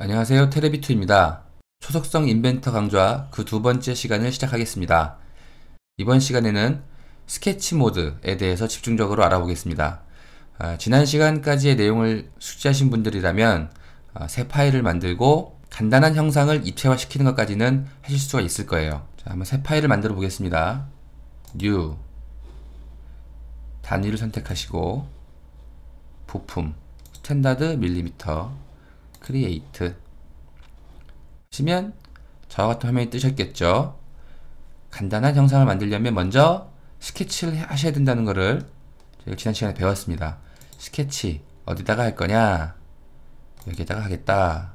안녕하세요. 테레비투입니다. 초속성 인벤터 강좌 그 두 번째 시간을 시작하겠습니다. 이번 시간에는 스케치 모드에 대해서 집중적으로 알아보겠습니다. 아, 지난 시간까지의 내용을 숙지하신 분들이라면 아, 새 파일을 만들고 간단한 형상을 입체화시키는 것까지는 하실 수가 있을 거예요. 자, 한번 새 파일을 만들어 보겠습니다. new 단위를 선택하시고 부품 스탠다드 밀리미터 크리에이트 하시면 저와 같은 화면이 뜨셨겠죠. 간단한 형상을 만들려면 먼저 스케치를 하셔야 된다는 것을 저가 지난 시간에 배웠습니다. 스케치 어디다가 할 거냐? 여기에다가 하겠다.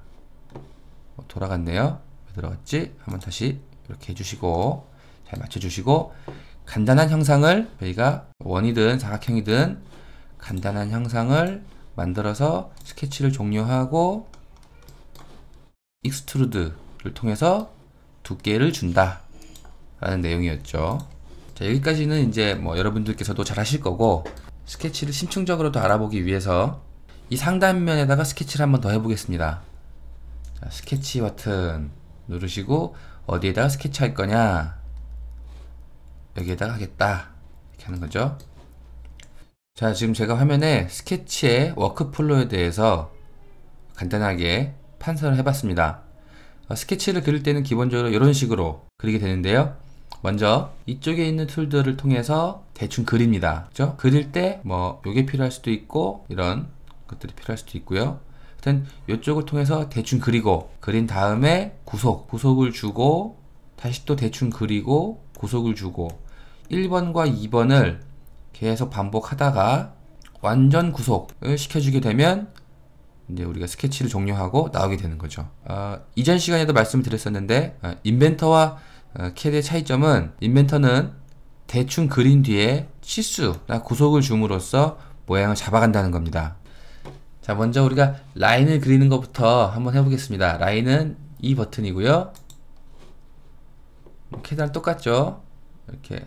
어, 돌아갔네요. 왜 들어갔지? 한번 다시 이렇게 해주시고 잘 맞춰주시고 간단한 형상을 저희가 원이든 사각형이든 간단한 형상을 만들어서 스케치를 종료하고 익스트루드를 통해서 두께를 준다 라는 내용이었죠 자 여기까지는 이제 뭐 여러분들께서도 잘 하실 거고 스케치를 심층적으로 더 알아보기 위해서 이 상단면에다가 스케치를 한번 더 해보겠습니다 자, 스케치 버튼 누르시고 어디에다가 스케치 할 거냐 여기에다가 하겠다 이렇게 하는 거죠 자 지금 제가 화면에 스케치의 워크플로에 대해서 간단하게 판서를 해봤습니다. 어, 스케치를 그릴 때는 기본적으로 이런 식으로 그리게 되는데요. 먼저 이쪽에 있는 툴들을 통해서 대충 그립니다. 그죠? 그릴 때뭐 이게 필요할 수도 있고 이런 것들이 필요할 수도 있고요. 하여튼 이쪽을 통해서 대충 그리고 그린 다음에 구속, 구속을 주고 다시 또 대충 그리고 구속을 주고 1번과 2번을 계속 반복하다가 완전 구속을 시켜주게 되면 이제 우리가 스케치를 종료하고 나오게 되는 거죠. 어, 이전 시간에도 말씀을 드렸었는데 어, 인벤터와 어, 캐드의 차이점은 인벤터는 대충 그린 뒤에 치수나 구속을 줌으로써 모양을 잡아간다는 겁니다. 자 먼저 우리가 라인을 그리는 것부터 한번 해보겠습니다. 라인은 이 e 버튼이고요. 캐드랑 똑같죠? 이렇게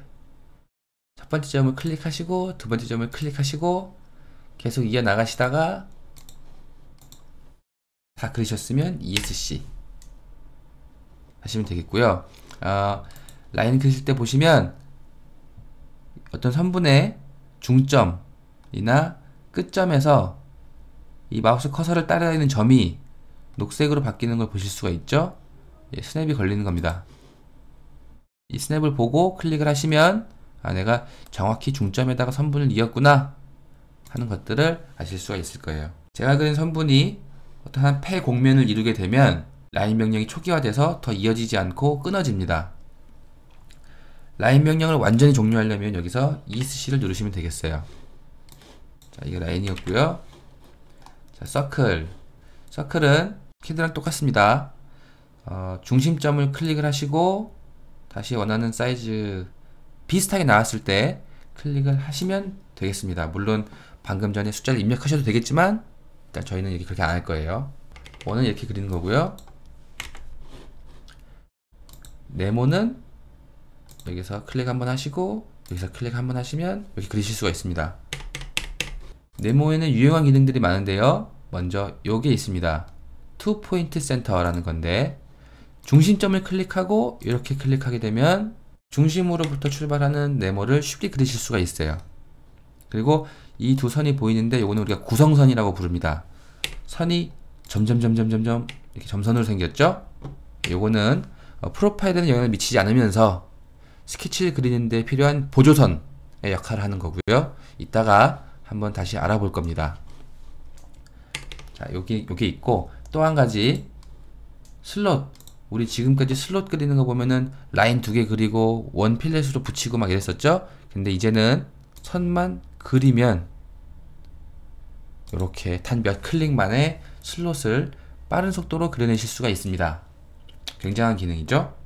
첫 번째 점을 클릭하시고 두 번째 점을 클릭하시고 계속 이어나가시다가 다 그리셨으면 ESC 하시면 되겠고요. 어, 라인 그리실 때 보시면 어떤 선분의 중점이나 끝점에서 이 마우스 커서를 따라다니는 점이 녹색으로 바뀌는 걸 보실 수가 있죠. 예, 스냅이 걸리는 겁니다. 이 스냅을 보고 클릭을 하시면 아 내가 정확히 중점에다가 선분을 이었구나 하는 것들을 아실 수가 있을 거예요. 제가 그린 선분이 어떠한 폐공면을 이루게 되면 라인 명령이 초기화돼서 더 이어지지 않고 끊어집니다. 라인 명령을 완전히 종료하려면 여기서 ESC를 누르시면 되겠어요. 자, 이게 라인이었고요. 자, 서클. 서클은 키드랑 똑같습니다. 어, 중심점을 클릭을 하시고 다시 원하는 사이즈 비슷하게 나왔을 때 클릭을 하시면 되겠습니다. 물론 방금 전에 숫자를 입력하셔도 되겠지만 일 저희는 이렇게 그렇게 안 할 거예요. 원은 이렇게 그리는 거고요. 네모는 여기서 클릭 한번 하시고 여기서 클릭 한번 하시면 이렇게 그리실 수가 있습니다. 네모에는 유용한 기능들이 많은데요. 먼저 요게 있습니다. 투 포인트 센터라는 건데 중심점을 클릭하고 이렇게 클릭하게 되면 중심으로부터 출발하는 네모를 쉽게 그리실 수가 있어요. 그리고 이두 선이 보이는데 이거는 우리가 구성선이라고 부릅니다. 선이 점점 점점 점점 이렇게 점선으로 생겼죠? 이거는 어, 프로파일에는 영향을 미치지 않으면서 스케치를 그리는데 필요한 보조선의 역할을 하는 거고요. 이따가 한번 다시 알아볼 겁니다. 자, 여기 여기 있고 또 한 가지 슬롯 우리 지금까지 슬롯 그리는 거 보면은 라인 두 개 그리고 원 필렛으로 붙이고 막 이랬었죠? 근데 이제는 선만 그리면 이렇게 단 몇 클릭만에 슬롯을 빠른 속도로 그려내실 수가 있습니다. 굉장한 기능이죠?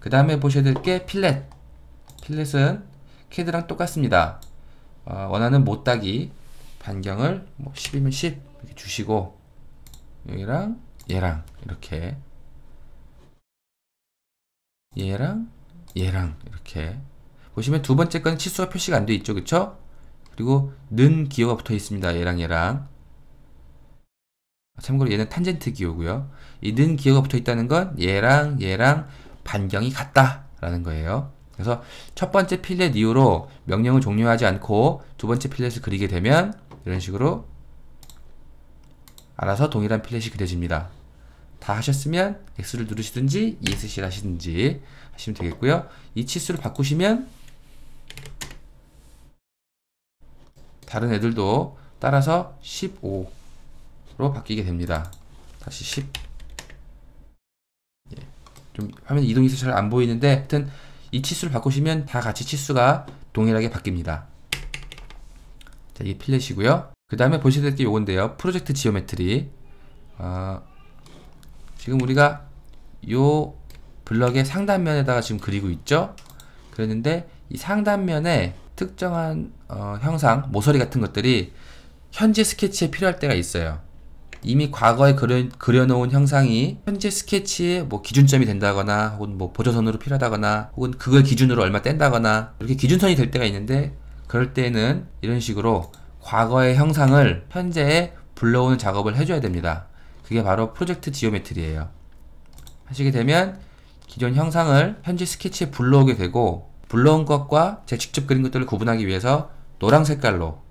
그 다음에 보셔야 될 게 필렛. 필렛은 캐드랑 똑같습니다. 어, 원하는 못따기 반경을 뭐 10이면 10 이렇게 주시고 여기랑 얘랑 이렇게 얘랑 얘랑 이렇게 보시면 두 번째 건 치수가 표시가 안 돼 있죠. 그쵸? 그리고 는 기호가 붙어 있습니다. 얘랑 얘랑. 참고로 얘는 탄젠트 기호고요. 이 는 기호가 붙어 있다는 건 얘랑 얘랑 반경이 같다라는 거예요. 그래서 첫 번째 필렛 이후로 명령을 종료하지 않고 두 번째 필렛을 그리게 되면 이런 식으로 알아서 동일한 필렛이 그려집니다. 다 하셨으면 X를 누르시든지 ESC를 하시든지 하시면 되겠고요. 이 치수를 바꾸시면 다른 애들도 따라서 15로 바뀌게 됩니다. 다시 10. 예. 좀 화면 이동이 잘 안 보이는데 하여튼 이 치수를 바꾸시면 다 같이 치수가 동일하게 바뀝니다. 자, 이게 필렛이고요. 그 다음에 보시게 될게 요건데요. 프로젝트 지오메트리. 어, 지금 우리가 요 블럭의 상단면에다가 지금 그리고 있죠? 그랬는데 이 상단면에 특정한 어, 형상, 모서리 같은 것들이 현재 스케치에 필요할 때가 있어요. 이미 과거에 그려, 그려놓은 형상이 현재 스케치의 뭐 기준점이 된다거나 혹은 뭐 보조선으로 필요하다거나 혹은 그걸 기준으로 얼마 뗀다거나 이렇게 기준선이 될 때가 있는데 그럴 때는 이런 식으로 과거의 형상을 현재에 불러오는 작업을 해줘야 됩니다. 그게 바로 프로젝트 지오메트리예요. 하시게 되면 기존 형상을 현재 스케치에 불러오게 되고 불러온 것과 제 직접 그린 것들을 구분하기 위해서 노란 색깔로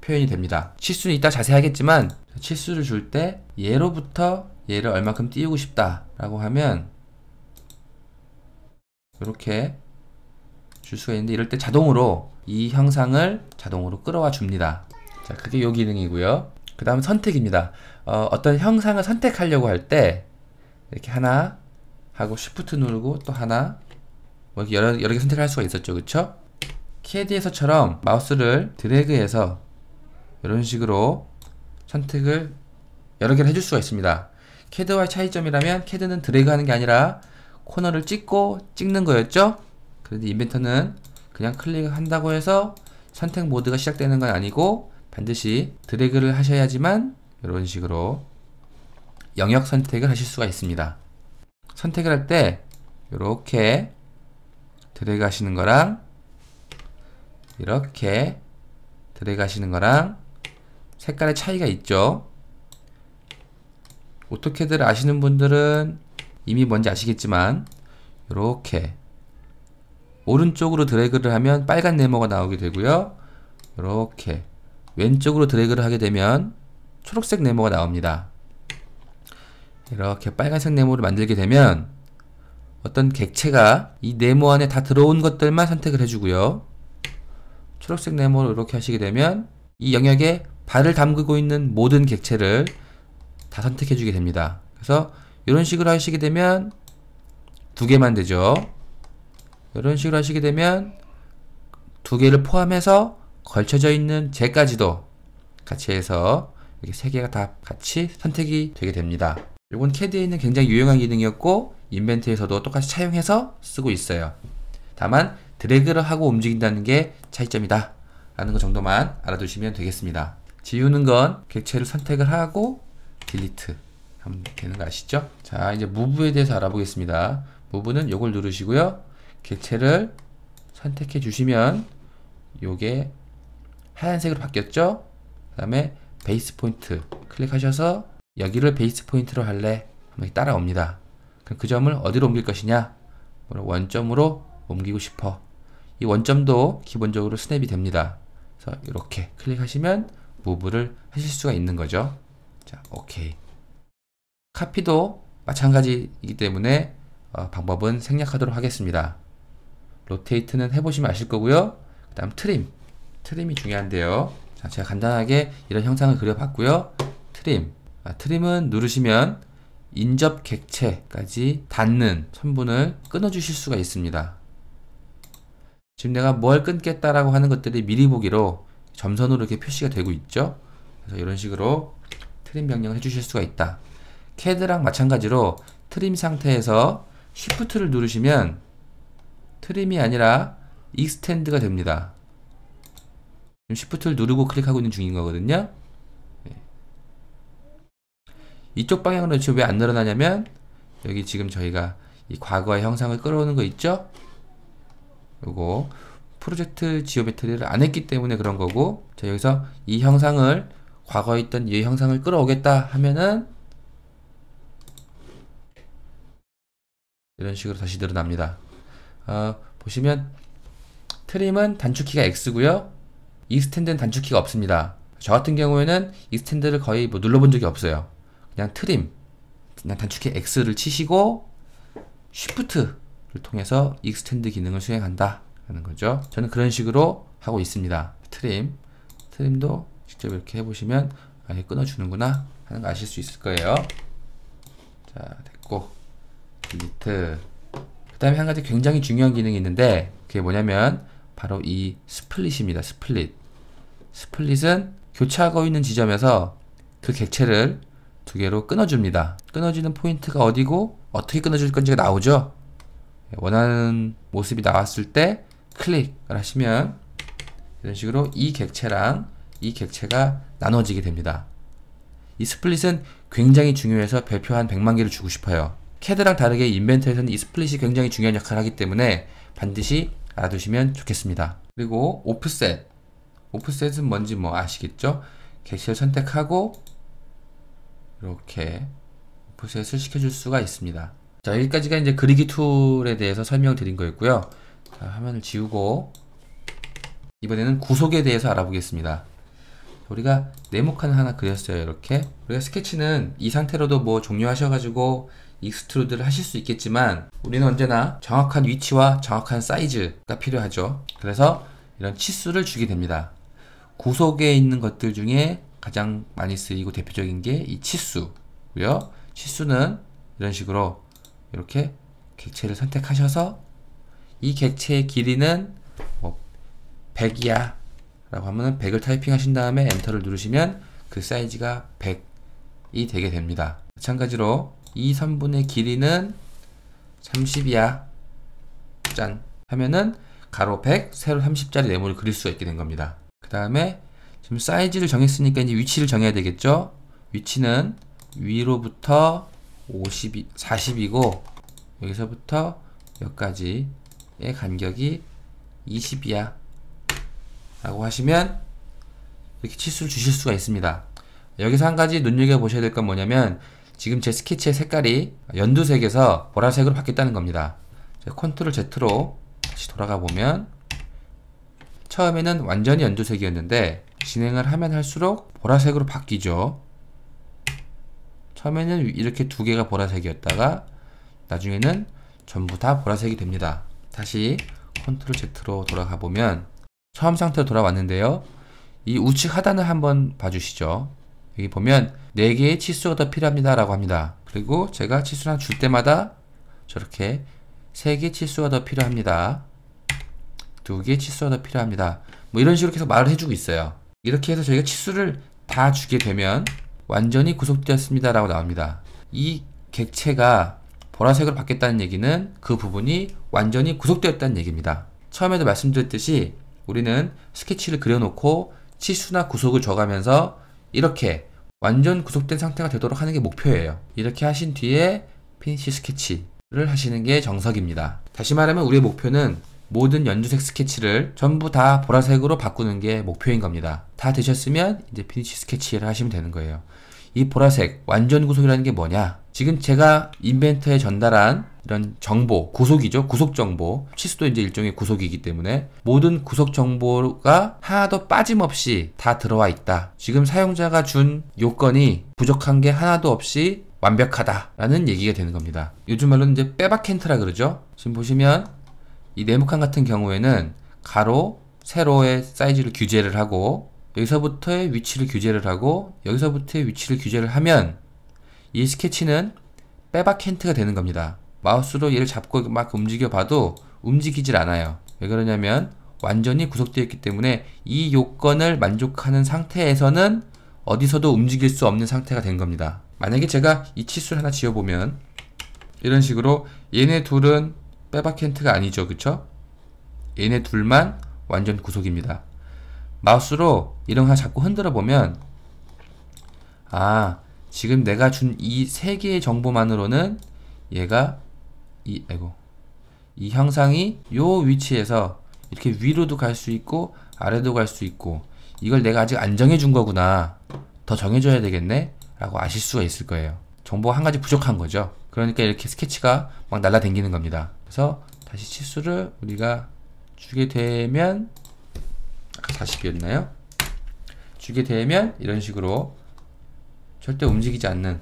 표현이 됩니다. 치수는 이따 자세히 하겠지만 치수를 줄 때 얘로부터 얘를 얼마큼 띄우고 싶다라고 하면 이렇게 줄 수가 있는데 이럴 때 자동으로 이 형상을 자동으로 끌어와 줍니다. 자, 그게 요 기능이고요. 그 다음 선택입니다. 어, 어떤 형상을 선택하려고 할 때 이렇게 하나 하고 Shift 누르고 또 하나 뭐 여러, 여러 개 선택을 할 수가 있었죠 그쵸? 캐디에서처럼 마우스를 드래그해서 이런 식으로 선택을 여러 개를 해줄 수가 있습니다 캐드와의 차이점이라면 캐드는 드래그하는 게 아니라 코너를 찍고 찍는 거였죠 그런데 인벤터는 그냥 클릭한다고 해서 선택 모드가 시작되는 건 아니고 반드시 드래그를 하셔야지만 이런 식으로 영역 선택을 하실 수가 있습니다 선택을 할 때 이렇게 들어가시는 거랑 이렇게 들어가시는 거랑 색깔의 차이가 있죠. 오토캐드 아시는 분들은 이미 뭔지 아시겠지만 이렇게 오른쪽으로 드래그를 하면 빨간 네모가 나오게 되고요. 이렇게 왼쪽으로 드래그를 하게 되면 초록색 네모가 나옵니다. 이렇게 빨간색 네모를 만들게 되면 어떤 객체가 이 네모 안에 다 들어온 것들만 선택을 해주고요. 초록색 네모로 이렇게 하시게 되면 이 영역에 발을 담그고 있는 모든 객체를 다 선택해 주게 됩니다. 그래서 이런 식으로 하시게 되면 두 개만 되죠. 이런 식으로 하시게 되면 두 개를 포함해서 걸쳐져 있는 재까지도 같이 해서 이렇게 세 개가 다 같이 선택이 되게 됩니다. 이건 캐디에 있는 굉장히 유용한 기능이었고 인벤트에서도 똑같이 차용해서 쓰고 있어요. 다만 드래그를 하고 움직인다는 게 차이점이다. 라는 것 정도만 알아두시면 되겠습니다. 지우는 건 객체를 선택을 하고 딜리트 하면 되는 거 아시죠? 자 이제 무브에 대해서 알아보겠습니다. 무브는 이걸 누르시고요. 객체를 선택해 주시면 요게 하얀색으로 바뀌었죠? 그 다음에 베이스 포인트 클릭하셔서 여기를 베이스 포인트로 할래 한번 따라옵니다. 그 점을 어디로 옮길 것이냐? 원점으로 옮기고 싶어. 이 원점도 기본적으로 스냅이 됩니다. 그래서 이렇게 클릭하시면 무브를 하실 수가 있는 거죠. 자, 오케이. 카피도 마찬가지이기 때문에 어, 방법은 생략하도록 하겠습니다. 로테이트는 해보시면 아실 거고요. 그 다음 트림. 트림이 중요한데요. 자, 제가 간단하게 이런 형상을 그려봤고요. 트림. 아, 트림은 누르시면 인접 객체까지 닿는 선분을 끊어주실 수가 있습니다. 지금 내가 뭘 끊겠다라고 하는 것들이 미리 보기로 점선으로 이렇게 표시가 되고 있죠. 그래서 이런 식으로 트림 변경을 해주실 수가 있다. CAD랑 마찬가지로 트림 상태에서 Shift를 누르시면 트림이 아니라 익스텐드가 됩니다. 지금 Shift를 누르고 클릭하고 있는 중인 거거든요. 이쪽 방향으로 지금 왜 안 늘어나냐면 여기 지금 저희가 이 과거의 형상을 끌어오는 거 있죠? 요거 프로젝트 지오메트리를 안 했기 때문에 그런 거고 자 여기서 이 형상을 과거에 있던 이 형상을 끌어오겠다 하면은 이런 식으로 다시 늘어납니다 어, 보시면 트림은 단축키가 X고요 이스탠드는 단축키가 없습니다 저 같은 경우에는 이스탠드를 거의 뭐 눌러본 적이 없어요 그냥 트림, 그냥 단축키 X를 치시고 Shift를 통해서 익스텐드 기능을 수행한다 하는 거죠. 저는 그런 식으로 하고 있습니다. 트림, 트림도 직접 이렇게 해보시면 아예 끊어주는구나 하는 거 아실 수 있을 거예요. 자, 됐고 Delete 그 다음에 한 가지 굉장히 중요한 기능이 있는데 그게 뭐냐면 바로 이 스플릿입니다. 스플릿 스플릿은 교차하고 있는 지점에서 그 객체를 두 개로 끊어줍니다. 끊어지는 포인트가 어디고 어떻게 끊어줄 건지가 나오죠. 예, 원하는 모습이 나왔을 때 클릭을 하시면 이런 식으로 이 객체랑 이 객체가 나눠지게 됩니다. 이 스플릿은 굉장히 중요해서 별표 한 100만 개를 주고 싶어요. 캐드랑 다르게 인벤트에서는이 스플릿이 굉장히 중요한 역할을 하기 때문에 반드시 알아두시면 좋겠습니다. 그리고 오프셋 오프셋은 뭔지 뭐 아시겠죠? 객체를 선택하고 이렇게 오세셋을 시켜줄 수가 있습니다. 자 여기까지가 이제 그리기 툴에 대해서 설명드린 거였고요. 자, 화면을 지우고 이번에는 구속에 대해서 알아보겠습니다. 우리가 네모칸을 하나 그렸어요 이렇게 우리가 스케치는 이 상태로도 뭐 종료하셔가지고 익스트루드를 하실 수 있겠지만 우리는 언제나 정확한 위치와 정확한 사이즈가 필요하죠 그래서 이런 치수를 주게 됩니다 구속에 있는 것들 중에 가장 많이 쓰이고 대표적인 게 이 치수고요. 치수는 이런 식으로 이렇게 객체를 선택하셔서 이 객체의 길이는 뭐 100이야 라고 하면은 100을 타이핑하신 다음에 엔터를 누르시면 그 사이즈가 100이 되게 됩니다. 마찬가지로 이 선분의 길이는 30이야 짠 하면은 가로 100, 세로 30짜리 네모를 그릴 수가 있게 된 겁니다. 그 다음에 지금 사이즈를 정했으니까 이제 위치를 정해야 되겠죠? 위치는 위로부터 50, 40이고 여기서부터 여기까지의 간격이 20이야 라고 하시면 이렇게 치수를 주실 수가 있습니다 여기서 한 가지 눈여겨보셔야 될 건 뭐냐면 지금 제 스케치의 색깔이 연두색에서 보라색으로 바뀌었다는 겁니다 컨트롤 Z로 다시 돌아가 보면 처음에는 완전히 연두색이었는데 진행을 하면 할수록 보라색으로 바뀌죠. 처음에는 이렇게 두 개가 보라색이었다가 나중에는 전부 다 보라색이 됩니다. 다시 컨트롤 Z로 돌아가 보면 처음 상태로 돌아왔는데요. 이 우측 하단을 한번 봐주시죠. 여기 보면 4개의 치수가 더 필요합니다 라고 합니다. 그리고 제가 치수를 줄 때마다 저렇게 3개 치수가 더 필요합니다. 2개 치수가 더 필요합니다. 뭐 이런 식으로 계속 말을 해주고 있어요. 이렇게 해서 저희가 치수를 다 주게 되면 완전히 구속되었습니다 라고 나옵니다 이 객체가 보라색으로 바뀌었다는 얘기는 그 부분이 완전히 구속되었다는 얘기입니다 처음에도 말씀드렸듯이 우리는 스케치를 그려놓고 치수나 구속을 줘가면서 이렇게 완전 구속된 상태가 되도록 하는 게 목표예요 이렇게 하신 뒤에 피니시 스케치를 하시는 게 정석입니다 다시 말하면 우리의 목표는 모든 연두색 스케치를 전부 다 보라색으로 바꾸는 게 목표인 겁니다. 다 되셨으면 이제 피니쉬 스케치를 하시면 되는 거예요. 이 보라색 완전 구속이라는 게 뭐냐? 지금 제가 인벤터에 전달한 이런 정보, 구속이죠. 구속 정보. 치수도 이제 일종의 구속이기 때문에 모든 구속 정보가 하나도 빠짐없이 다 들어와 있다. 지금 사용자가 준 요건이 부족한 게 하나도 없이 완벽하다라는 얘기가 되는 겁니다. 요즘 말로는 이제 빼박켄트라 그러죠. 지금 보시면 이 네모칸 같은 경우에는 가로, 세로의 사이즈를 규제를 하고 여기서부터의 위치를 규제를 하고 여기서부터의 위치를 규제를 하면 이 스케치는 빼박 캔트가 되는 겁니다. 마우스로 얘를 잡고 막 움직여 봐도 움직이질 않아요. 왜 그러냐면 완전히 구속되어 있기 때문에 이 요건을 만족하는 상태에서는 어디서도 움직일 수 없는 상태가 된 겁니다. 만약에 제가 이 치수를 하나 지어보면 이런 식으로 얘네 둘은 빼박켄트가 아니죠. 그쵸? 얘네 둘만 완전 구속입니다. 마우스로 이런 거 하나 자꾸 흔들어 보면 아 지금 내가 준 이 세 개의 정보만으로는 얘가 이 아이고 이 형상이 요 위치에서 이렇게 위로도 갈 수 있고 아래도 갈 수 있고 이걸 내가 아직 안 정해준 거구나 더 정해줘야 되겠네 라고 아실 수가 있을 거예요 정보가 한 가지 부족한 거죠 그러니까 이렇게 스케치가 막 날라댕기는 겁니다 그래서 다시 치수를 우리가 주게 되면 40이었나요? 주게 되면 이런 식으로 절대 움직이지 않는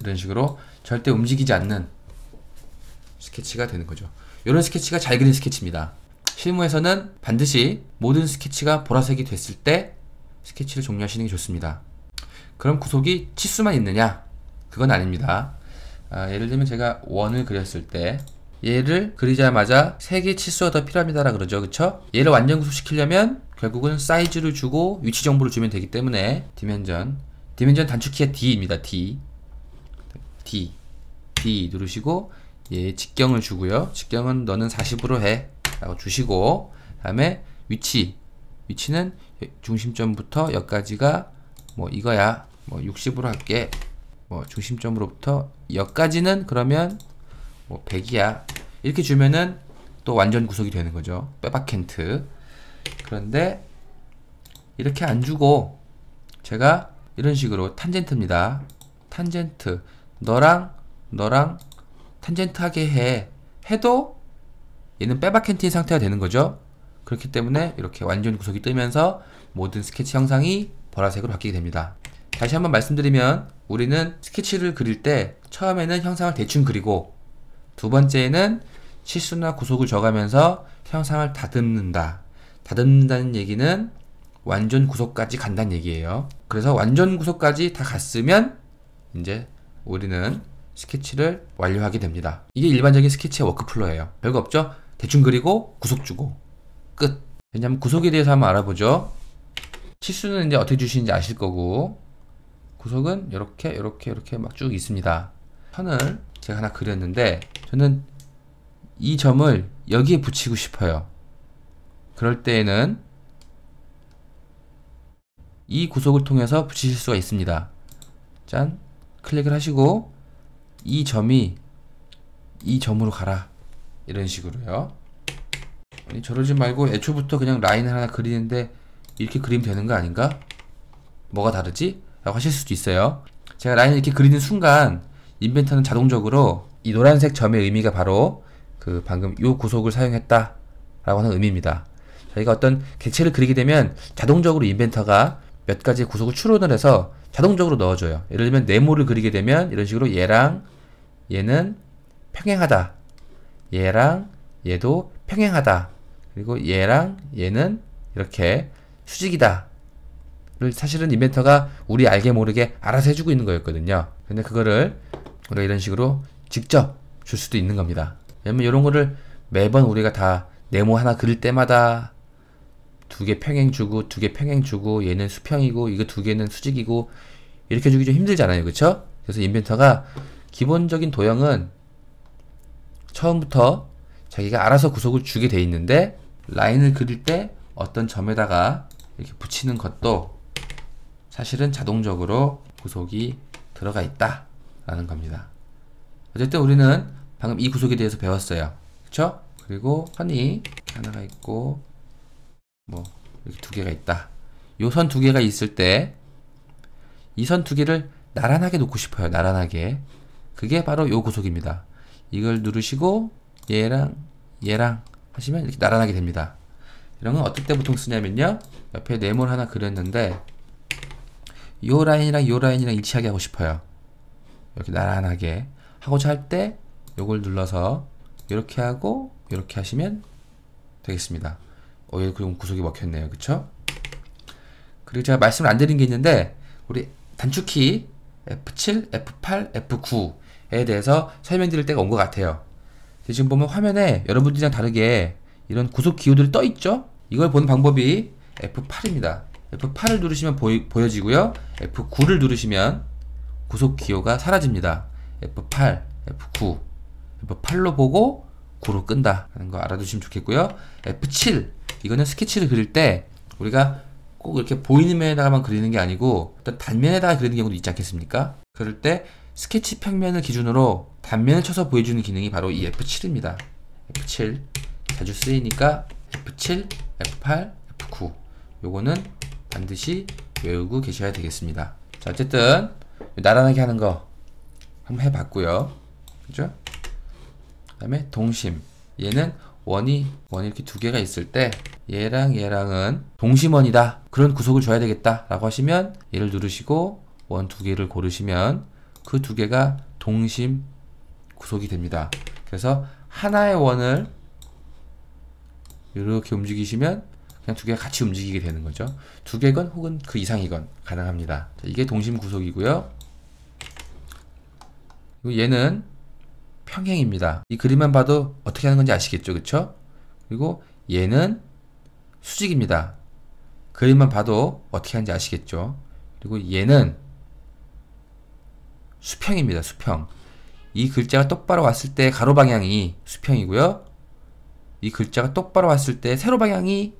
이런 식으로 절대 움직이지 않는 스케치가 되는 거죠. 이런 스케치가 잘 그린 스케치입니다. 실무에서는 반드시 모든 스케치가 보라색이 됐을 때 스케치를 종료하시는 게 좋습니다. 그럼 구속이 치수만 있느냐? 그건 아닙니다. 아, 예를 들면 제가 원을 그렸을 때 얘를 그리자마자 색이 치수가 더 필요합니다라 그러죠. 그쵸? 얘를 완전 구속시키려면 결국은 사이즈를 주고 위치 정보를 주면 되기 때문에 디멘전 디멘전 단축키가 D입니다. D D D 누르시고 얘 직경을 주고요. 직경은 너는 40으로 해 라고 주시고 다음에 위치 위치는 중심점부터 여기까지가 뭐 이거야 뭐 60으로 할게 뭐 중심점으로부터 여기까지는 그러면 뭐 100이야 이렇게 주면은 또 완전 구속이 되는 거죠 빼박켄트 그런데 이렇게 안 주고 제가 이런 식으로 탄젠트입니다 탄젠트 너랑 너랑 탄젠트하게 해 해도 얘는 빼박켄트인 상태가 되는 거죠 그렇기 때문에 이렇게 완전 구속이 뜨면서 모든 스케치 형상이 보라색으로 바뀌게 됩니다 다시 한번 말씀드리면 우리는 스케치를 그릴 때 처음에는 형상을 대충 그리고 두 번째는 실수나 구속을 줘가면서 형상을 다듬는다. 다듬는다는 얘기는 완전 구속까지 간다는 얘기예요. 그래서 완전 구속까지 다 갔으면 이제 우리는 스케치를 완료하게 됩니다. 이게 일반적인 스케치의 워크플로예요. 별거 없죠? 대충 그리고 구속 주고 끝. 왜냐면 구속에 대해서 한번 알아보죠. 실수는 이제 어떻게 주시는지 아실 거고 구속은 이렇게 이렇게 이렇게 막 쭉 있습니다. 선을 제가 하나 그렸는데 저는 이 점을 여기에 붙이고 싶어요. 그럴 때에는 이 구속을 통해서 붙이실 수가 있습니다. 짠 클릭을 하시고 이 점이 이 점으로 가라 이런 식으로요. 저러지 말고 애초부터 그냥 라인을 하나 그리는데 이렇게 그리면 되는 거 아닌가? 뭐가 다르지? 라고 하실 수도 있어요. 제가 라인을 이렇게 그리는 순간 인벤터는 자동적으로 이 노란색 점의 의미가 바로 그 방금 이 구속을 사용했다 라고 하는 의미입니다. 저희가 어떤 객체를 그리게 되면 자동적으로 인벤터가 몇가지 구속을 추론을 해서 자동적으로 넣어줘요. 예를 들면 네모를 그리게 되면 이런 식으로 얘랑 얘는 평행하다. 얘랑 얘도 평행하다. 그리고 얘랑 얘는 이렇게 수직이다. 를 사실은 인벤터가 우리 알게 모르게 알아서 해주고 있는 거였거든요. 근데 그거를 우리가 이런 식으로 직접 줄 수도 있는 겁니다. 왜냐면 이런 거를 매번 우리가 다 네모 하나 그릴 때마다 두 개 평행 주고 두 개 평행 주고 얘는 수평이고 이거 두 개는 수직이고 이렇게 주기 좀 힘들잖아요. 그쵸? 그래서 인벤터가 기본적인 도형은 처음부터 자기가 알아서 구속을 주게 돼 있는데 라인을 그릴 때 어떤 점에다가 이렇게 붙이는 것도 사실은 자동적으로 구속이 들어가 있다. 라는 겁니다. 어쨌든 우리는 방금 이 구속에 대해서 배웠어요. 그쵸? 그리고 선이 하나가 있고 뭐 이렇게 두 개가 있다. 요 선 두 개가 있을 때 이 선 두 개를 나란하게 놓고 싶어요. 나란하게. 그게 바로 요 구속입니다. 이걸 누르시고 얘랑 얘랑 하시면 이렇게 나란하게 됩니다. 이런 건 어떨 때 보통 쓰냐면요. 옆에 네모를 하나 그렸는데 요 라인이랑 요 라인이랑 일치하게 하고 싶어요. 이렇게 나란하게 하고자 할때이걸 눌러서 이렇게 하고 이렇게 하시면 되겠습니다. 어, 얘 그럼 구석이 먹혔네요. 그쵸? 그리고 제가 말씀을 안 드린 게 있는데 우리 단축키 F7, F8, F9에 대해서 설명드릴 때가 온 것 같아요. 지금 보면 화면에 여러분들이랑 다르게 이런 구속 기호들이 떠 있죠? 이걸 보는 방법이 F8입니다. F8을 누르시면 보이, 보여지고요. F9를 누르시면 구속 기호가 사라집니다. F8, F9, F8로 보고 9로 끈다 하는 거 알아두시면 좋겠고요. F7 이거는 스케치를 그릴 때 우리가 꼭 이렇게 보이는 면에다가만 그리는 게 아니고 일단 단면에다가 그리는 경우도 있지 않겠습니까? 그럴 때 스케치 평면을 기준으로 단면을 쳐서 보여주는 기능이 바로 이 F7입니다. F7 자주 쓰이니까 F7, F8, F9 요거는 반드시 외우고 계셔야 되겠습니다. 자 어쨌든 나란하게 하는 거 한번 해봤고요. 그죠? 그 다음에 동심. 얘는 원이, 원이 이렇게 두 개가 있을 때 얘랑 얘랑은 동심원이다. 그런 구속을 줘야 되겠다. 라고 하시면 얘를 누르시고 원 두 개를 고르시면 그 두 개가 동심 구속이 됩니다. 그래서 하나의 원을 이렇게 움직이시면 그냥 두 개가 같이 움직이게 되는 거죠. 두 개건 혹은 그 이상이건 가능합니다. 이게 동심 구속이고요. 그리고 얘는 평행입니다. 이 그림만 봐도 어떻게 하는 건지 아시겠죠? 그쵸? 그리고 얘는 수직입니다. 그림만 봐도 어떻게 하는지 아시겠죠? 그리고 얘는 수평입니다. 수평. 이 글자가 똑바로 왔을 때 가로 방향이 수평이고요. 이 글자가 똑바로 왔을 때 세로 방향이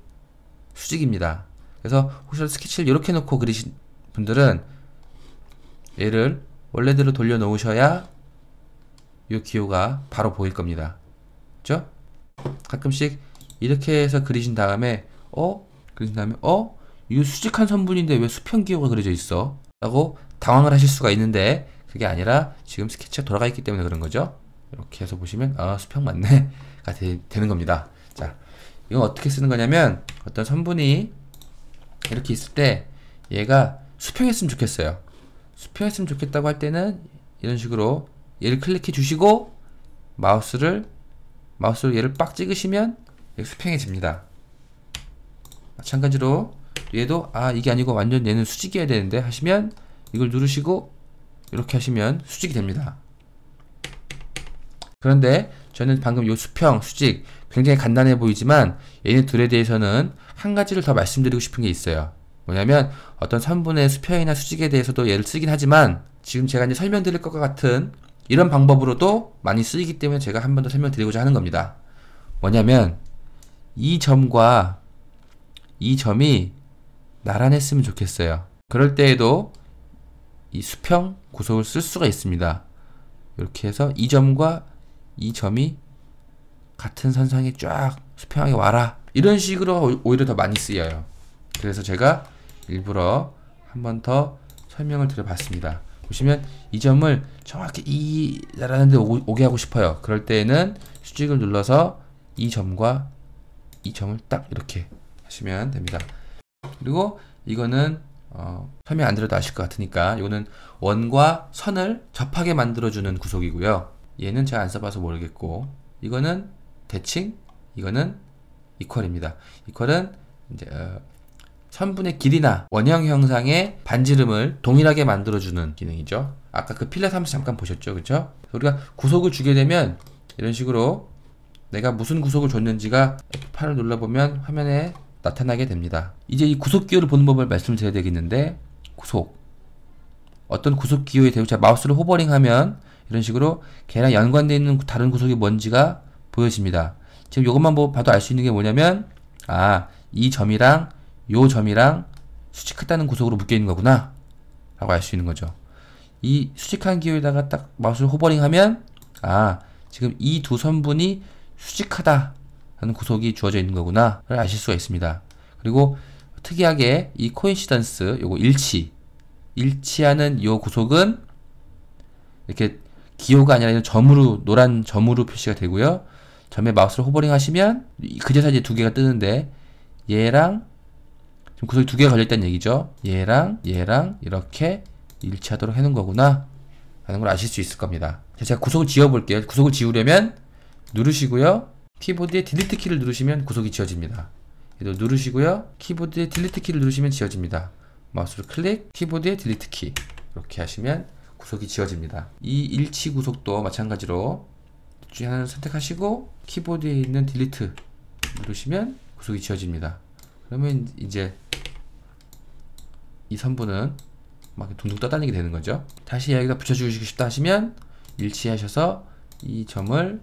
수직입니다. 그래서 혹시 스케치를 이렇게 놓고 그리신 분들은 얘를 원래대로 돌려 놓으셔야 이 기호가 바로 보일 겁니다. 그죠? 가끔씩 이렇게 해서 그리신 다음에 어? 그리신 다음에 어? 이거 수직한 선분인데 왜 수평 기호가 그려져 있어? 라고 당황을 하실 수가 있는데 그게 아니라 지금 스케치가 돌아가 있기 때문에 그런 거죠. 이렇게 해서 보시면 아 수평 맞네 가 되, 는 겁니다. 자 이건 어떻게 쓰는 거냐면 어떤 선분이 이렇게 있을 때 얘가 수평했으면 좋겠어요. 수평했으면 좋겠다고 할 때는 이런 식으로 얘를 클릭해 주시고 마우스를 마우스로 얘를 빡 찍으시면 수평해집니다. 마찬가지로 얘도 아 이게 아니고 완전 얘는 수직이어야 되는데 하시면 이걸 누르시고 이렇게 하시면 수직이 됩니다. 그런데 저는 방금 이 수평, 수직 굉장히 간단해 보이지만 얘네 둘에 대해서는 한 가지를 더 말씀드리고 싶은 게 있어요. 뭐냐면 어떤 선분의 수평이나 수직에 대해서도 얘를 쓰긴 하지만 지금 제가 이제 설명드릴 것과 같은 이런 방법으로도 많이 쓰이기 때문에 제가 한 번 더 설명드리고자 하는 겁니다. 뭐냐면 이 점과 이 점이 나란했으면 좋겠어요. 그럴 때에도 이 수평 구속을 쓸 수가 있습니다. 이렇게 해서 이 점과 이 점이 같은 선상에 쫙 수평하게 와라. 이런 식으로 오히려 더 많이 쓰여요. 그래서 제가 일부러 한 번 더 설명을 드려봤습니다. 보시면 이 점을 정확히 이라는 데 오게 하고 싶어요. 그럴 때에는 수직을 눌러서 이 점과 이 점을 딱 이렇게 하시면 됩니다. 그리고 이거는 어, 설명 안 드려도 아실 것 같으니까 이거는 원과 선을 접하게 만들어주는 구속이고요. 얘는 제가 안 써봐서 모르겠고 이거는 대칭, 이거는 이퀄입니다. 이퀄은 이제 어, 천분의 길이나 원형 형상의 반지름을 동일하게 만들어주는 기능이죠. 아까 그 필렛 함수 잠깐 보셨죠, 그쵸 우리가 구속을 주게 되면 이런 식으로 내가 무슨 구속을 줬는지가 F8을 눌러보면 화면에 나타나게 됩니다. 이제 이 구속 기호를 보는 법을 말씀드려야 되겠는데 구속 어떤 구속 기호에 대해 자 마우스를 호버링하면 이런 식으로 걔랑 연관되어 있는 다른 구속이 뭔지가 보여집니다. 지금 이것만 봐도 알 수 있는 게 뭐냐면 아 이 점이랑 요 점이랑 수직 하다는구석으로 묶여 있는 거구나 라고 알 수 있는 거죠 이 수직한 기호에다가 딱 마우스를 호버링하면 아 지금 이 두 선분이 수직하다 라는 구석이 주어져 있는 거구나 를 아실 수가 있습니다 그리고 특이하게 이 코인시던스 요거 일치 일치하는 요구석은 이렇게 기호가 아니라 점으로 노란 점으로 표시가 되고요 점에 마우스를 호버링 하시면 그제서 이제 두 개가 뜨는데 얘랑 지금 구석이 두 개가 걸렸다는 얘기죠. 얘랑 얘랑 이렇게 일치하도록 해놓은 거구나 하는 걸 아실 수 있을 겁니다. 제가 구석을 지워볼게요 구석을 지우려면 누르시고요. 키보드에 딜리트 키를 누르시면 구석이 지어집니다. 얘도 누르시고요. 키보드에 딜리트 키를 누르시면 지어집니다. 마우스를 클릭, 키보드에 딜리트 키 이렇게 하시면 구석이 지어집니다. 이 일치 구석도 마찬가지로 중에 하나를 선택하시고 키보드에 있는 딜리트 누르시면 구석이 지어집니다. 그러면 이제 이 선분은 막 둥둥 떠다니게 되는 거죠. 다시 여기다 붙여주시고 싶다 하시면 일치하셔서 이 점을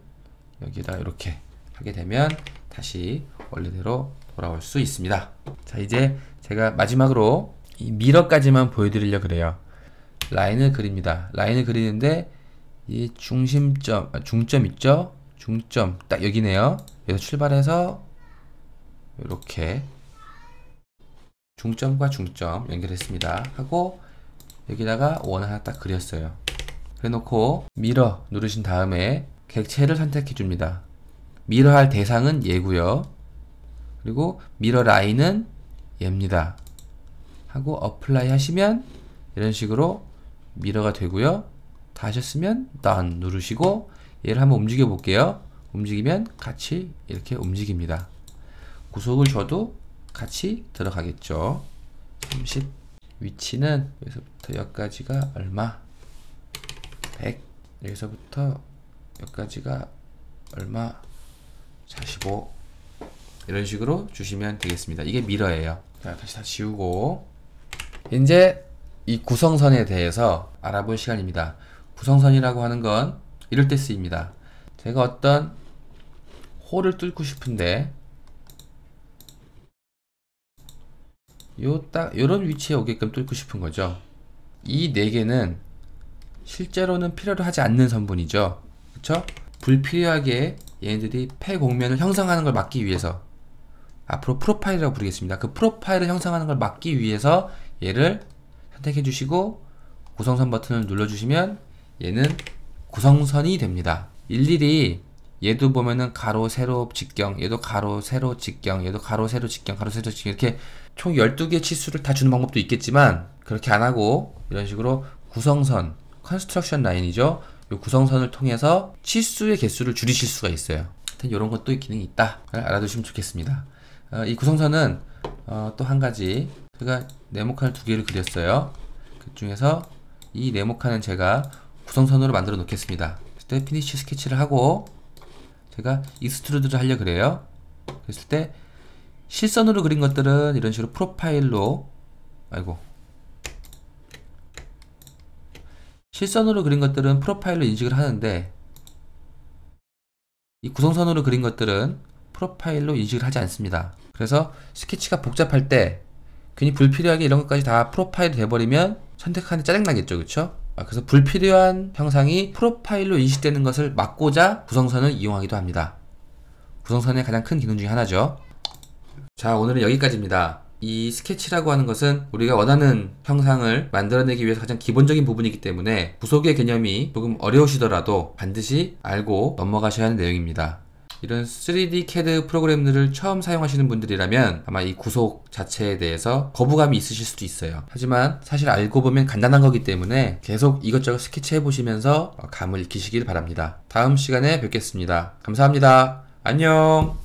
여기다 에 이렇게 하게 되면 다시 원래대로 돌아올 수 있습니다. 자 이제 제가 마지막으로 이 미러까지만 보여드리려 그래요. 라인을 그립니다. 라인을 그리는데 이 중심점, 아, 중점 있죠? 중점 딱 여기네요. 여기서 출발해서 이렇게 중점과 중점 연결했습니다 하고 여기다가 원 하나 딱 그렸어요 그래놓고 미러 누르신 다음에 객체를 선택해 줍니다 미러 할 대상은 얘고요 그리고 미러 라인은 얘입니다 하고 어플라이 하시면 이런 식으로 미러가 되고요 다 하셨으면 done 누르시고 얘를 한번 움직여 볼게요 움직이면 같이 이렇게 움직입니다 구속을 줘도 같이 들어가겠죠. 30 위치는 여기서부터 여기까지가 얼마? 100 여기서부터 여기까지가 얼마? 45 이런 식으로 주시면 되겠습니다. 이게 미러예요. 자, 다시 다 지우고 이제 이 구성선에 대해서 알아볼 시간입니다. 구성선이라고 하는 건 이럴 때 쓰입니다. 제가 어떤 홀을 뚫고 싶은데 요딱 요런 위치에 오게끔 뚫고 싶은 거죠. 이 네 개는 실제로는 필요로 하지 않는 선분이죠 그렇죠? 불필요하게 얘네들이 폐공면을 형성하는 걸 막기 위해서 앞으로 프로파일이라고 부르겠습니다. 그 프로파일을 형성하는 걸 막기 위해서 얘를 선택해 주시고 구성선 버튼을 눌러 주시면 얘는 구성선이 됩니다. 일일이 얘도 보면은 가로 세로 직경 얘도 가로 세로 직경 얘도 가로 세로 직경 가로 세로 직경 이렇게 총 12개 치수를 다 주는 방법도 있겠지만 그렇게 안 하고 이런 식으로 구성선 컨스트럭션 라인이죠 이 구성선을 통해서 치수의 개수를 줄이실 수가 있어요 하여튼 이런 것도 기능이 있다 알아두시면 좋겠습니다 어, 이 구성선은 어, 또 한 가지 제가 네모칸을 두 개를 그렸어요 그 중에서 이 네모칸은 제가 구성선으로 만들어 놓겠습니다 그때 피니쉬 스케치를 하고 제가 익스트루드를 하려 그래요. 그랬을 때 실선으로 그린 것들은 이런 식으로 프로파일로 아이고 실선으로 그린 것들은 프로파일로 인식을 하는데 이 구성선으로 그린 것들은 프로파일로 인식을 하지 않습니다. 그래서 스케치가 복잡할 때 괜히 불필요하게 이런 것까지 다 프로파일이 돼버리면 선택하는 짜증나겠죠. 그렇죠? 아, 그래서 불필요한 형상이 프로파일로 인식되는 것을 막고자 구성선을 이용하기도 합니다. 구성선의 가장 큰 기능 중에 하나죠. 자, 오늘은 여기까지입니다. 이 스케치라고 하는 것은 우리가 원하는 형상을 만들어내기 위해서 가장 기본적인 부분이기 때문에 부속의 개념이 조금 어려우시더라도 반드시 알고 넘어가셔야 하는 내용입니다. 이런 3D CAD 프로그램들을 처음 사용하시는 분들이라면 아마 이 구속 자체에 대해서 거부감이 있으실 수도 있어요. 하지만 사실 알고 보면 간단한 거기 때문에 계속 이것저것 스케치해 보시면서 어, 감을 익히시길 바랍니다. 다음 시간에 뵙겠습니다. 감사합니다. 안녕!